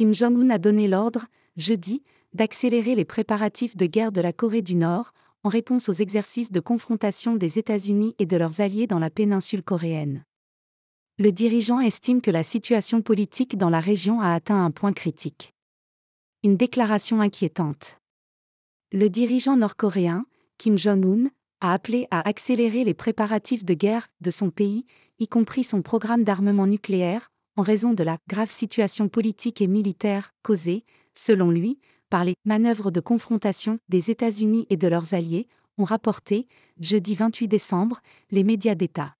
Kim Jong-un a donné l'ordre, jeudi, d'accélérer les préparatifs de guerre de la Corée du Nord, en réponse aux exercices de confrontation des États-Unis et de leurs alliés dans la péninsule coréenne. Le dirigeant estime que la situation politique dans la région a atteint un point critique. Une déclaration inquiétante. Le dirigeant nord-coréen, Kim Jong-un, a appelé à accélérer les préparatifs de guerre de son pays, y compris son programme d'armement nucléaire, en raison de la grave situation politique et militaire causée, selon lui, par les manœuvres de confrontation des États-Unis et de leurs alliés, ont rapporté, jeudi 28 décembre, les médias d'État.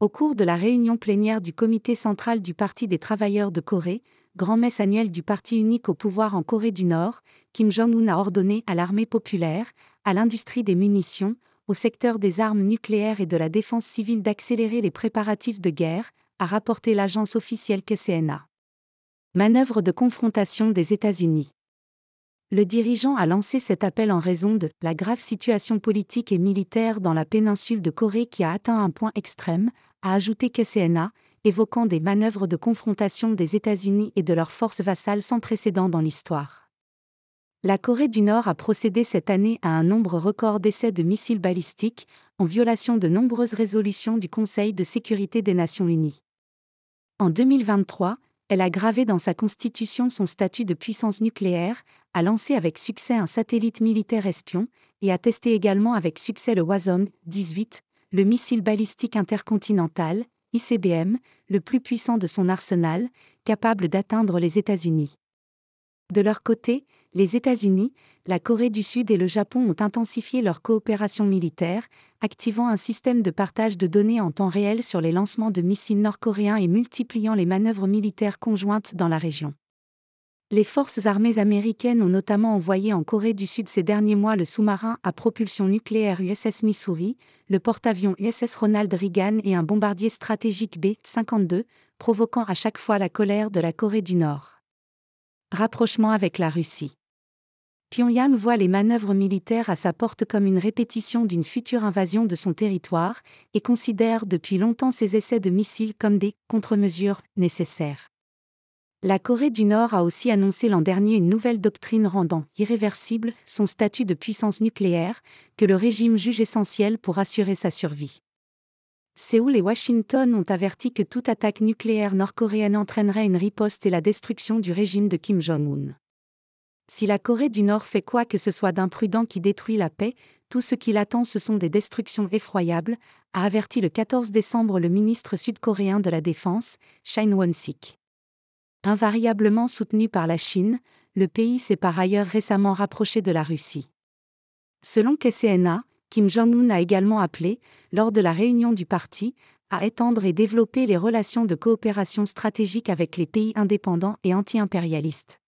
Au cours de la réunion plénière du comité central du Parti des travailleurs de Corée, grand-messe annuelle du Parti unique au pouvoir en Corée du Nord, Kim Jong-un a ordonné à l'armée populaire, à l'industrie des munitions, au secteur des armes nucléaires et de la défense civile d'accélérer les préparatifs de guerre, a rapporté l'agence officielle KCNA. Manœuvre de confrontation des États-Unis. Le dirigeant a lancé cet appel en raison de la grave situation politique et militaire dans la péninsule de Corée qui a atteint un point extrême, a ajouté KCNA, évoquant des manœuvres de confrontation des États-Unis et de leurs forces vassales sans précédent dans l'histoire. La Corée du Nord a procédé cette année à un nombre record d'essais de missiles balistiques, en violation de nombreuses résolutions du Conseil de sécurité des Nations Unies. En 2023, elle a gravé dans sa constitution son statut de puissance nucléaire, a lancé avec succès un satellite militaire espion et a testé également avec succès le wasom 18 le missile balistique intercontinental, ICBM, le plus puissant de son arsenal, capable d'atteindre les États-Unis. De leur côté, les États-Unis, la Corée du Sud et le Japon ont intensifié leur coopération militaire, activant un système de partage de données en temps réel sur les lancements de missiles nord-coréens et multipliant les manœuvres militaires conjointes dans la région. Les forces armées américaines ont notamment envoyé en Corée du Sud ces derniers mois le sous-marin à propulsion nucléaire USS Missouri, le porte-avions USS Ronald Reagan et un bombardier stratégique B-52, provoquant à chaque fois la colère de la Corée du Nord. Rapprochement avec la Russie. Pyongyang voit les manœuvres militaires à sa porte comme une répétition d'une future invasion de son territoire et considère depuis longtemps ses essais de missiles comme des contre-mesures nécessaires. La Corée du Nord a aussi annoncé l'an dernier une nouvelle doctrine rendant irréversible son statut de puissance nucléaire, que le régime juge essentiel pour assurer sa survie. Séoul et Washington ont averti que toute attaque nucléaire nord-coréenne entraînerait une riposte et la destruction du régime de Kim Jong-un. Si la Corée du Nord fait quoi que ce soit d'imprudent qui détruit la paix, tout ce qui l'attend ce sont des destructions effroyables, a averti le 14 décembre le ministre sud-coréen de la Défense, Shin Won-sik. Invariablement soutenu par la Chine, le pays s'est par ailleurs récemment rapproché de la Russie. Selon KCNA, Kim Jong-un a également appelé, lors de la réunion du parti, à étendre et développer les relations de coopération stratégique avec les pays indépendants et anti-impérialistes.